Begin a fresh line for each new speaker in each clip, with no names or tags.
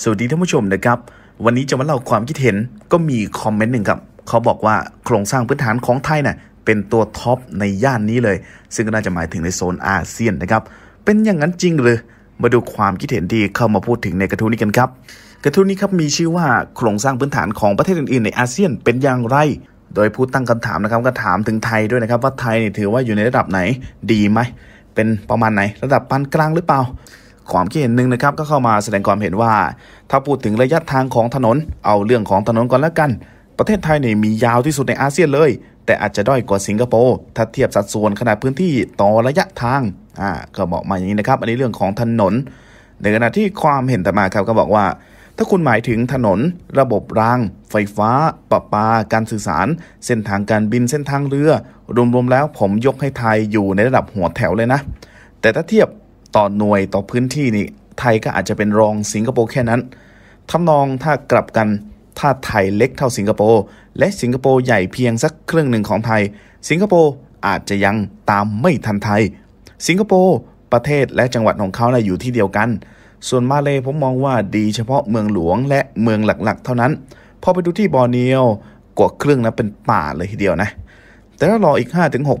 สวัสดีท่านผู้ชมนะครับวันนี้จะมาเล่าความคิดเห็นก็มีคอมเมนต์หนึ่งครับเขาบอกว่าโครงสร้างพื้นฐานของไทยนะ่ะเป็นตัวท็อปในย่านนี้เลย ซึ่งก็น่าจะหมายถึงในโซนอาเซียนนะครับเป็นอย่างนั้นจริงหรือ มาดูความคิดเห็นที่เข้ามาพูดถึงในกระทู้นี้กันครับกระทู้นี้ครับมีชื่อว่าโครงสร้างพื้นฐานของประเทศอื่น ๆ ในอาเซียนเป็นอย่างไรโดยผู้ตั้งคำถามนะครับก็ถามถึงไทยด้วยนะครับว่าไทยเนี่ยถือว่าอยู่ในระดับไหนดีไหมเป็นประมาณไหน ระดับปานกลางหรือเปล่าความคิดเห็นหนึ่งนะครับก็เข้ามาแสดงความเห็นว่า ถ้าพูดถึงระยะทางของถนน เอาเรื่องของถนนก่อนแล้วกัน ประเทศไทยเนี่ยมียาวที่สุดในอาเซียนเลย แต่อาจจะด้อยกว่าสิงคโปร์ถ้าเทียบสัดส่วนขนาดพื้นที่ต่อระยะทางอ่าก็บอกมาอย่างนี้นะครับอันนี้เรื่องของถนน ในขณะที่ความเห็นต่อมาครับก็บอกว่า ถ้าคุณหมายถึงถนน ระบบราง ไฟฟ้าประปาการสื่อสาร เส้นทางการบินเส้นทางเรือ รวมๆแล้วผมยกให้ไทยอยู่ในระดับหัวแถวเลยนะ แต่ถ้าเทียบต่อหน่วยต่อพื้นที่นี่ ไทยก็อาจจะเป็นรองสิงคโปร์แค่นั้นทำนองถ้ากลับกันถ้าไทยเล็กเท่าสิงคโปร์และสิงคโปร์ใหญ่เพียงสักครึ่งหนึ่งของไทย สิงคโปร์อาจจะยังตามไม่ทันไทย สิงคโปร์ประเทศและจังหวัดของเขานะ่ยอยู่ที่เดียวกัน ส่วนมาเลยผมมองว่าดีเฉพาะเมืองหลวงและเมืองหลักๆเท่านั้น พอไปดูที่บอร์เนียว กว่าครึ่งนะเป็นป่าเลยทีเดียวนะ แต่ถ้ารออีก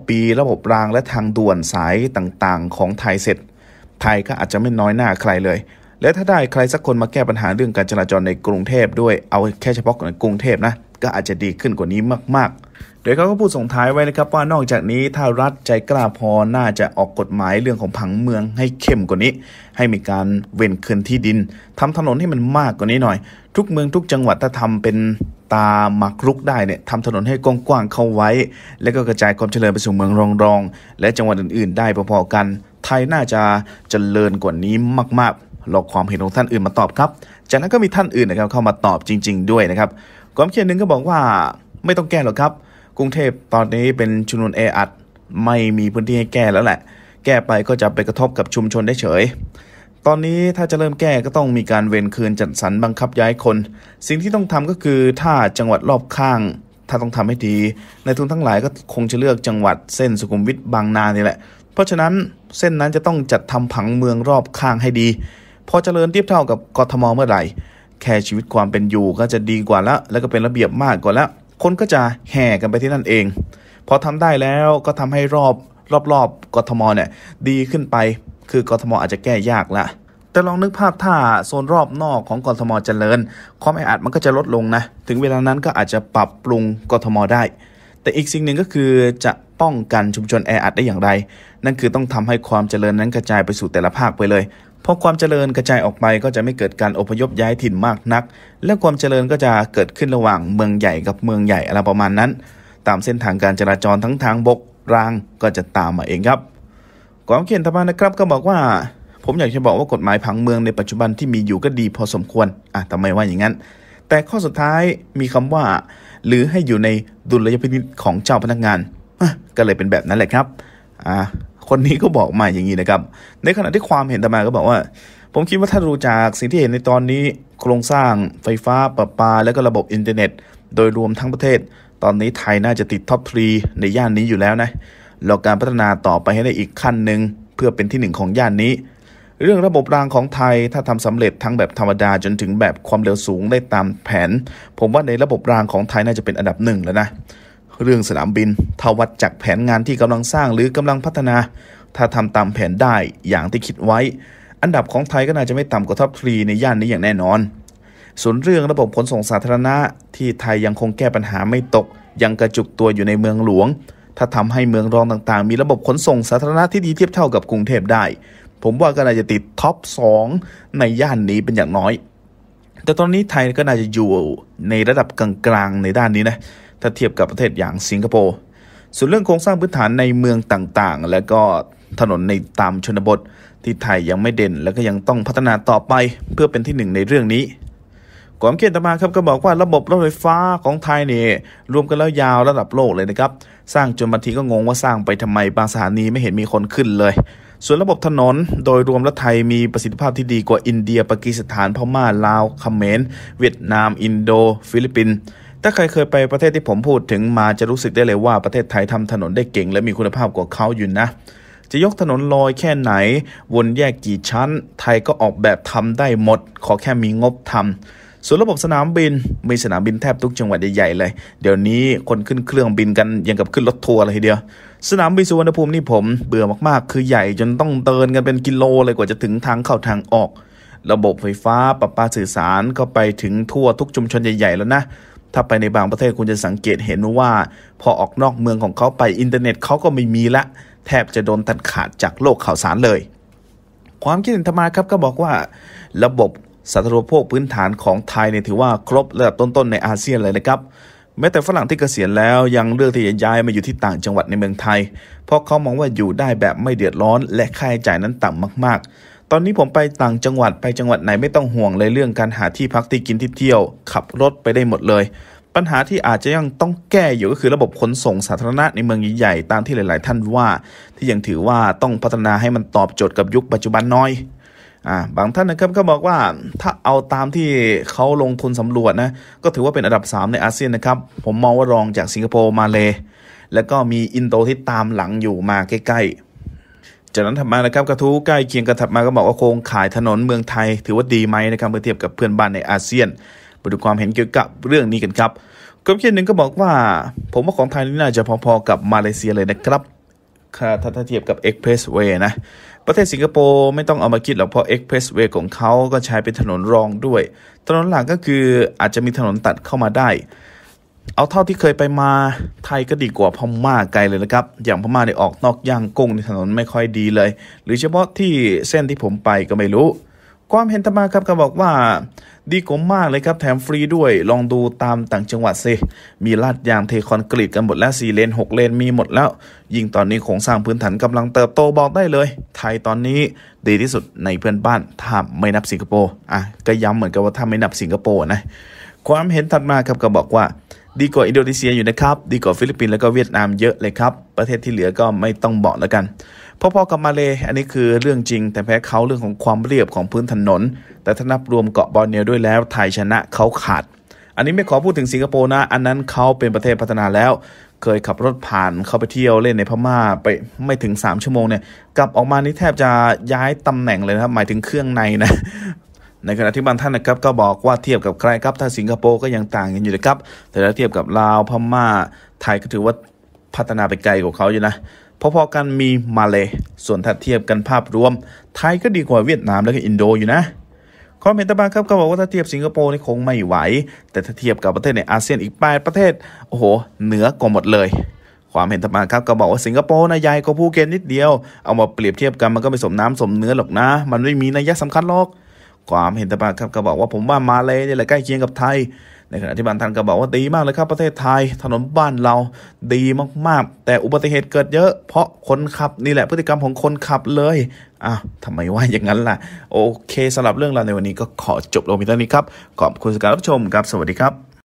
5-6 ปี ระบบรางและทางด่วนสายต่างๆ ของไทยเสร็จไทยก็อาจจะไม่น้อยหน้าใครเลย และถ้าได้ใครสักคนมาแก้ปัญหาเรื่องการจราจรในกรุงเทพด้วย เอาแค่เฉพาะในกรุงเทพนะ ก็อาจจะดีขึ้นกว่านี้มากๆเดี๋ยวเขาก็พูดส่งท้ายไว้นะครับว่านอกจากนี้ถ้ารัฐใจกล้าพอน่าจะออกกฎหมายเรื่องของผังเมืองให้เข้มกว่านี้ ให้มีการเว้นคืนที่ดินทำถนนให้มันมากกว่านี้หน่อย ทุกเมืองทุกจังหวัด ถ้าทำเป็นตาหมักรุกได้เนี่ย ทำถนนให้กว้างๆเข้าไว้ แล้วก็กระจายความเจริญไปสู่เมืองรองๆ และจังหวัดอื่น ๆ ได้พอๆกันไทยน่าจะจะเจริญกว่านี้มากๆ รอความเห็นของท่านอื่นมาตอบครับ จากนั้นก็มีท่านอื่นนะครับเข้ามาตอบจริง ๆ ด้วยนะครับความเขียนหนึ่งก็บอกว่าไม่ต้องแก้หรอกครับ กรุงเทพตอนนี้เป็นชุมชนแออัดไม่มีพื้นที่ให้แก้แล้วแหละ แก้ไปก็จะไปกระทบกับชุมชนได้เฉย ตอนนี้ถ้าจะเริ่มแก้ก็ต้องมีการเวรคืนจัดสรรบังคับย้ายคน สิ่งที่ต้องทำก็คือถ้าจังหวัดรอบข้าง ถ้าต้องทำให้ดี ในทุนทั้งหลายก็คงจะเลือกจังหวัดเส้นสุขุมวิทบางนานี่แหละเพราะฉะนั้นเส้นนั้นจะต้องจัดทำผังเมืองรอบข้างให้ดี พอเจริญเทียบเท่ากับกทมเมื่อไหร่ แค่ชีวิตความเป็นอยู่ก็จะดีกว่าละแล้วก็เป็นระเบียบมากกว่าละคนก็จะแห่กันไปที่นั่นเองพอทำได้แล้วก็ทำให้รอบรอบรอบกทมเนี่ยดีขึ้นไป คือกทม อาจจะแก้ยากละแต่ลองนึกภาพถ้าโซนรอบนอกของกทมเจริญ ความแออัดมันก็จะลดลงนะ ถึงเวลานั้นก็อาจจะปรับปรุงกทมได้ แต่อีกสิ่งหนึ่งก็คือจะป้องกันชุมชนแออัดได้อย่างไร นั่นคือต้องทำให้ความเจริญนั้นกระจายไปสู่แต่ละภาคไปเลยเพราะความเจริญกระจายออกไปก็จะไม่เกิดการอพยพย้ายถิ่นมากนัก และความเจริญก็จะเกิดขึ้นระหว่างเมืองใหญ่กับเมืองใหญ่อะไรประมาณนั้น ตามเส้นทางการจราจรทั้งทางบก รางก็จะตามมาเองครับความเขียนธรรมานะครับ ก็บอกว่า ผมอยากจะบอกว่ากฎหมายผังเมืองในปัจจุบันที่มีอยู่ก็ดีพอสมควรอ่ะทำไมว่าอย่างนั้น แต่ข้อสุดท้ายมีคำว่า หรือให้อยู่ในดุลยพินิจของเจ้าพนักงานก็เลยเป็นแบบนั้นแหละครับ อ่า คนนี้ก็บอกมาอย่างนี้นะครับ ในขณะที่ความเห็นต่มาก็บอกว่า ผมคิดว่าถ้าดูจากสิ่งที่เห็นในตอนนี้โครงสร้างไฟฟ้าประปาและก็ระบบอินเทอร์เน็ต โดยรวมทั้งประเทศ ตอนนี้ไทยน่าจะติดท็อปทรีในย่านนี้อยู่แล้วนะเราการพัฒนาต่อไปให้ได้อีกขั้นหนึ่งเพื่อเป็นที่หนึ่งของย่านนี้ เรื่องระบบรางของไทยถ้าทำสำเร็จทั้งแบบธรรมดาจนถึงแบบความเร็วสูงได้ตามแผน ผมว่าในระบบรางของไทยน่าจะเป็นอันดับหนึ่งแล้วนะเรื่องสนามบินถ้าวัดจากแผนงานที่กำลังสร้างหรือกำลังพัฒนา ถ้าทำตามแผนได้อย่างที่คิดไว้ อันดับของไทยก็น่าจะไม่ต่ำกว่าท็อปทรีในย่านนี้อย่างแน่นอน ส่วนเรื่องระบบขนส่งสาธารณะ ที่ไทยยังคงแก้ปัญหาไม่ตก ยังกระจุกตัวอยู่ในเมืองหลวง ถ้าทำให้เมืองรองต่างๆมีระบบขนส่งสาธารณะที่ดีเทียบเท่ากับกรุงเทพได้ ผมว่าก็น่าจะติดท็อป 2 ในย่านนี้เป็นอย่างน้อย แต่ตอนนี้ไทยก็น่าจะอยู่ในระดับกลางๆในด้านนี้นะถ้าเทียบกับประเทศอย่างสิงคโปร์ ส่วนเรื่องโครงสร้างพื้นฐานในเมืองต่างๆ และก็ถนนในตามชนบทที่ไทยยังไม่เด่น และก็ยังต้องพัฒนาต่อไปเพื่อเป็นที่หนึ่งในเรื่องนี้ความเขียนต่อมาครับก็บอกว่าระบบรถไฟฟ้าของไทยเนี่ยรวมกันแล้วยาวระดับโลกเลยนะครับสร้างจนบางทีก็งงว่าสร้างไปทำไมบางสถานีไม่เห็นมีคนขึ้นเลย ส่วนระบบถนนโดยรวมแล้วไทยมีประสิทธิภาพที่ดีกว่าอินเดียปากีสถานพม่าลาวเขมรเวียดนาม อินโด ฟิลิปปินส์ถ้าใครเคยไปประเทศที่ผมพูดถึงมาจะรู้สึกได้เลยว่าประเทศไทยทำถนนได้เก่งและมีคุณภาพกว่าเขาอยู่นะ จะยกถนนลอยแค่ไหน วนแยกกี่ชั้น ไทยก็ออกแบบทำได้หมด ขอแค่มีงบทำ ส่วนระบบสนามบินมีสนามบินแทบทุกจังหวัดใหญ่ ๆ เลย เดี๋ยวนี้คนขึ้นเครื่องบินกัน ยังกับขึ้นรถทัวร์เลยทีเดียว สนามบินสุวรรณภูมินี่ผมเบื่อมากๆ คือใหญ่จนต้องเดินกันเป็นกิโลเลยกว่าจะถึงทางเข้าทางออก ระบบไฟฟ้าประปาสื่อสารก็ไปถึงทั่วทุกชุมชนใหญ่ๆแล้วนะถ้าไปในบางประเทศคุณจะสังเกตเห็นว่า พอออกนอกเมืองของเขาไปอินเทอร์เน็ตเขาก็ไม่มีละ แทบจะโดนตัดขาดจากโลกข่าวสารเลย ความคิดเห็นธรรมาครับก็บอกว่าระบบสาธารณูปโภคพื้นฐานของไทยเนี่ยถือว่าครบระดับต้นๆในอาเซียนเลยนะครับแม้แต่ฝรั่งที่เกษียณแล้วยังเลือกที่จะย้าย มาอยู่ที่ต่างจังหวัดในเมืองไทย เพราะเขามองว่าอยู่ได้แบบไม่เดือดร้อนและค่าใช้จ่ายนั้นต่ำมากตอนนี้ผมไปต่างจังหวัดไปจังหวัด ไหนไม่ต้องห่วงเลยเรื่องการหาที่พักที่กินที่เที่ยวขับรถไปได้หมดเลย ปัญหาที่อาจจะยังต้องแก้อยู่ก็คือระบบขนส่งสาธารณะในเมืองใหญ่ๆตามที่หลาย ๆ ท่านว่าที่ยังถือว่าต้องพัฒนาให้มันตอบโจทย์กับยุคปัจจุบันน้อยอ่าบางท่านนะครับก็บอกว่าถ้าเอาตามที่เขาลงทุนสำรวจนะก็ถือว่าเป็นอันดับ 3 ในอาเซียนนะครับผมมองว่ารองจากสิงคโปร์มาเลยแล้วก็มีอินโดที่ตามหลังอยู่มาใกล้ ๆจากนั้นถัดมานะครับกระทู้ใกล้เคียงกระถัดมาก็บอกว่าโครงข่ายถนนเมืองไทย ถือว่าดีไหมนะครับเมื่อเทียบกับเพื่อนบ้านในอาเซียนมาดูความเห็นเกี่ยวกับเรื่องนี้กันครับคมเมียนหนึ่งก็บอกว่าผมว่าของไทยนี่น่าจะพอๆกับมาเลเซียเลยนะครับถ้าเทียบกับเอ็กเพรสเวย์นะประเทศสิงคโปร์ไม่ต้องเอามาคิดหรอกเพราะเอ็กเพรสเวย์ของเขาก็ใช้เป็นถนนรองด้วยถนนหลักก็คืออาจจะมีถนนตัดเข้ามาได้เอาเท่าที่เคยไปมาไทยก็ดีกว่าพม่าไกลเลยนะครับ อย่างพม่าได้ออกนอกย่างกุ้งในถนนไม่ค่อยดีเลย หรือเฉพาะที่เส้นที่ผมไปก็ไม่รู้ ความเห็นธรรมาครับก็บอกว่า ดีกว่ามากเลยครับแถมฟรีด้วย ลองดูตามต่างจังหวัดสิ มีลาดยางเทคอนกรีตกันหมดแล้วสี่เลนหกเลนมีหมดแล้ว ยิ่งตอนนี้โครงสร้างพื้นฐานกำลังเติบโตบอกได้เลย ไทยตอนนี้ดีที่สุดในเพื่อนบ้านถ้าไม่นับสิงคโปร์อ่ะก็ย้ำเหมือนกันว่าถ้าไม่นับสิงคโปร์นะ ความเห็นถัดมาครับก็บอกว่าดีกว่าอินโดนีเซียอยู่นะครับดีกว่าฟิลิปปินส์แล้วก็เวียดนามเยอะเลยครับ ประเทศที่เหลือก็ไม่ต้องบอกแล้วกันพอๆกับมาเลอันนี้คือเรื่องจริง แต่แพ้เขาเรื่องของความเรียบของพื้นถนน แต่ถ้านับรวมเกาะบอร์เนียวด้วยแล้วไทยชนะเขาขาด อันนี้ไม่ขอพูดถึงสิงคโปร์นะ อันนั้นเขาเป็นประเทศพัฒนาแล้วเคยขับรถผ่านเข้าไปเที่ยวเล่นในพม่าไปไม่ถึง 3 ชั่วโมงเนี่ย กลับออกมานี่แทบจะย้ายตำแหน่งเลยนะครับหมายถึงเครื่องในนะในขณะที่บางท่านนะครับก็บอกว่าเทียบกับใครครับถ้าสิงคโปร์ก็ยังต่างกันอยู่นะครับแต่ถ้าเทียบกับลาวพม่าไทยก็ถือว่าพัฒนาไปไกลกว่าเขาอยู่นะพอๆกันมีมาเลยส่วนถ้าเทียบกันภาพรวม ไทยก็ดีกว่าเวียดนามและก็อินโดอยู่นะคอมเมนต์ตาบาครับก็บอกว่าถ้าเทียบสิงคโปร์นี่คงไม่ไหว แต่ถ้าเทียบกับประเทศในอาเซียนอีกแปดประเทศโอ้โหเหนือกว่าหมดเลย ความเห็นตบาครับก็บอกว่าสิงคโปร์นะใหญ่กว่าภูเก็ตนิดเดียว เอามาเปรียบเทียบกันมันก็ไม่สมน้ำสมเนื้อหรอกนะ มันไม่มีนัยสำคัญหรอกความเห็นต่างครับก็บอกว่าผมว่ามาเลยนี่แหละใกล้เคียงกับไทย ในขณะที่บางท่านก็บอกว่าดีมากเลยครับประเทศไทยถนนบ้านเราดีมากๆ แต่อุบัติเหตุเกิดเยอะเพราะคนขับนี่แหละพฤติกรรมของคนขับเลยอ้าวทำไมว่าอย่างนั้นล่ะโอเคสำหรับเรื่องราวในวันนี้ก็ขอจบลงเพียงเท่านี้ครับขอบคุณสการรับชมครับ สวัสดีครับ